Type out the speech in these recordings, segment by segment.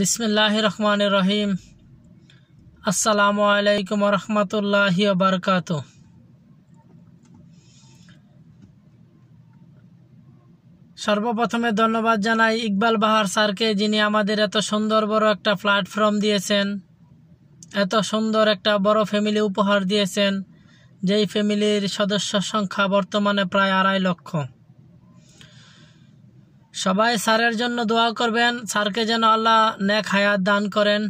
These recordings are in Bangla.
বিসমিল্লাহ রহমান রহিম আসসালামু আলাইকুম রহমতুল্লাহ বারকাত সর্বপ্রথমে ধন্যবাদ জানাই ইকবাল বাহার স্যারকে যিনি আমাদের এত সুন্দর বড় একটা প্ল্যাটফর্ম দিয়েছেন এত সুন্দর একটা বড় ফ্যামিলি উপহার দিয়েছেন যেই ফ্যামিলির সদস্য সংখ্যা বর্তমানে প্রায় আড়াই লক্ষ সবাই স্যারের জন্য দোয়া করবেন স্যারকে যেন আল্লাহ নেক হায়াত দান করেন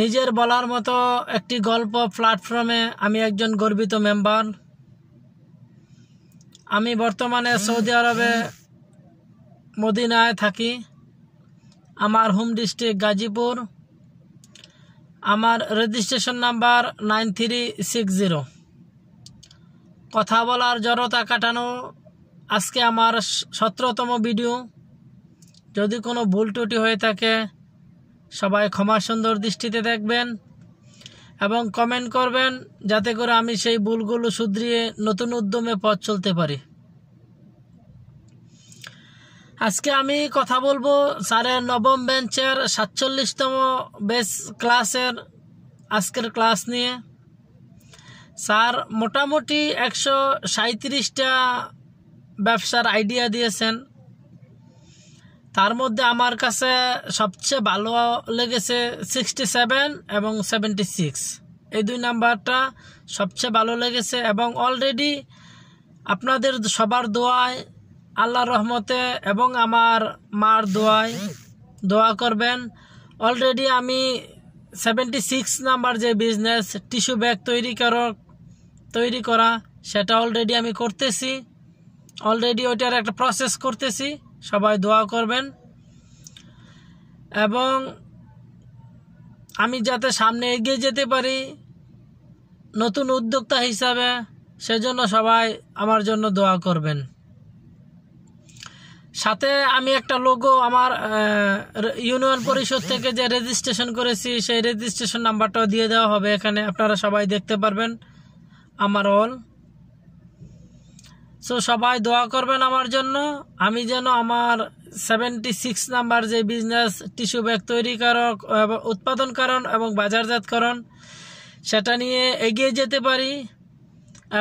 নিজের বলার মতো একটি গল্প প্ল্যাটফর্মে আমি একজন গর্বিত মেম্বার আমি বর্তমানে সৌদি আরবে মদিনায় থাকি আমার হোম ডিস্ট্রিক্ট গাজীপুর আমার registration number nine three six zero কথা বলার জড়তা কাটানো আজকে আমার সতেরোতম ভিডিও যদি কোনো ভুল ত্রুটি হয়ে থাকে সবাই ক্ষমা সুন্দর দৃষ্টিতে দেখবেন এবং কমেন্ট করবেন যাতে করে আমি সেই ভুলগুলো শুধরিয়ে নতুন উদ্যমে পথ চলতে পারি আজকে আমি কথা বলবো স্যারের নবম বেঞ্চের সাতচল্লিশতম বেস ক্লাসের আজকের ক্লাস নিয়ে স্যার মোটামুটি একশো সাঁত্রিশটা ব্যবসার আইডিয়া দিয়েছেন তার মধ্যে আমার কাছে সবচেয়ে ভালো লেগেছে সিক্সটি সেভেন এবং সেভেন্টি সিক্স এই দুই নাম্বারটা সবচেয়ে ভালো লেগেছে এবং অলরেডি আপনাদের সবার দোয়ায় আল্লাহ রহমতে এবং আমার মার দোয়ায় দোয়া করবেন অলরেডি আমি সেভেন্টি সিক্স নাম্বার যে বিজনেস টিস্যু ব্যাগ তৈরি কর তৈরি করা সেটা অলরেডি আমি করতেছি অলরেডি ওইটার একটা প্রসেস করতেছি সবাই দোয়া করবেন এবং আমি যাতে সামনে এগিয়ে যেতে পারি নতুন উদ্যোক্তা হিসাবে সেজন্য সবাই আমার জন্য দোয়া করবেন সাথে আমি একটা লোগো আমার ইউনিয়ন পরিষদ থেকে যে রেজিস্ট্রেশন করেছি সেই রেজিস্ট্রেশন নাম্বারটাও দিয়ে দেওয়া হবে এখানে আপনারা সবাই দেখতে পারবেন আমার অল সো সবাই দোয়া করবেন আমার জন্য আমি যেন আমার সেভেন্টি সিক্স নাম্বার যে বিজনেস টিস্যু ব্যাগ তৈরিকারক উৎপাদনকরণ এবং বাজারজাতকরণ সেটা নিয়ে এগিয়ে যেতে পারি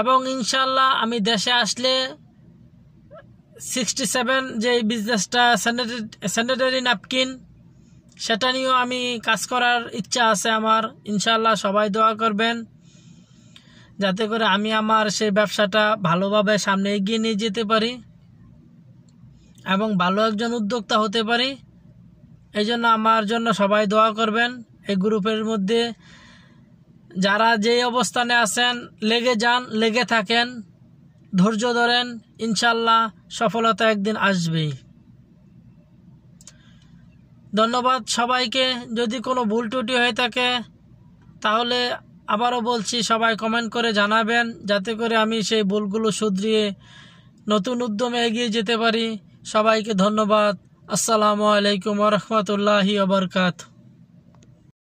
এবং ইনশাল্লাহ আমি দেশে আসলে সিক্সটি সেভেন যে বিজনেসটা স্যানিটারি ন্যাপকিন সেটা নিয়েও আমি কাজ করার ইচ্ছা আছে আমার ইনশাল্লাহ সবাই দোয়া করবেন যাতে করে আমি আমার সেই ব্যবসাটা ভালোভাবে সামনে এগিয়ে নিয়ে যেতে পারি এবং ভালো একজন উদ্যোক্তা হতে পারি এই জন্য আমার জন্য সবাই দোয়া করবেন এই গ্রুপের মধ্যে যারা যেই অবস্থানে আছেন লেগে যান লেগে থাকেন ধৈর্য ধরেন ইনশাল্লাহ সফলতা একদিন আসবেই ধন্যবাদ সবাইকে যদি কোনো ভুল টুটি হয়ে থাকে তাহলে আবারও বলছি সবাই কমেন্ট করে জানাবেন যাতে করে আমি সেই ভুলগুলো শুধরিয়ে নতুন উদ্যমে এগিয়ে যেতে পারি সবাইকে ধন্যবাদ আসসালামু আলাইকুম রহমতুল্লাহি আবরকাত